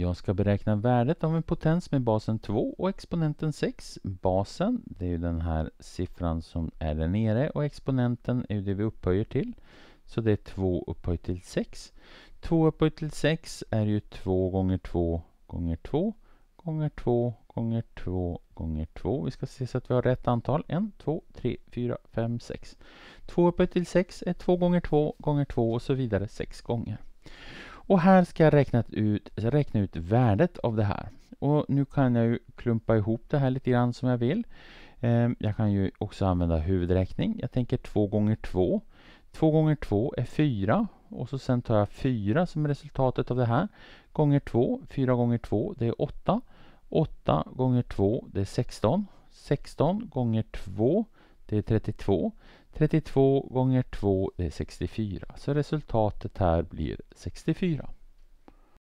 Jag ska beräkna värdet av en potens med basen 2 och exponenten 6. Basen, det är ju den här siffran som är där nere och exponenten är ju det vi upphöjer till. Så det är 2 upphöjt till 6. 2 upphöjt till 6 är ju 2 gånger 2 gånger 2 gånger 2 gånger 2 gånger 2. Vi ska se så att vi har rätt antal. 1, 2, 3, 4, 5, 6. 2 upphöjt till 6 är 2 gånger 2 gånger 2 och så vidare 6 gånger. Och här ska jag räkna ut, räkna ut värdet av det här. Och nu kan jag ju klumpa ihop det här lite grann som jag vill. Ehm, jag kan ju också använda huvudräkning. Jag tänker 2 gånger 2. 2 gånger 2 är 4 och så sen tar jag 4 som resultatet av det här. Gånger 2, 4 gånger 2 det är 8. 8 gånger 2 det är 16. 16 gånger 2 det är 32. 32 gånger 2 är 64. Så resultatet här blir 64.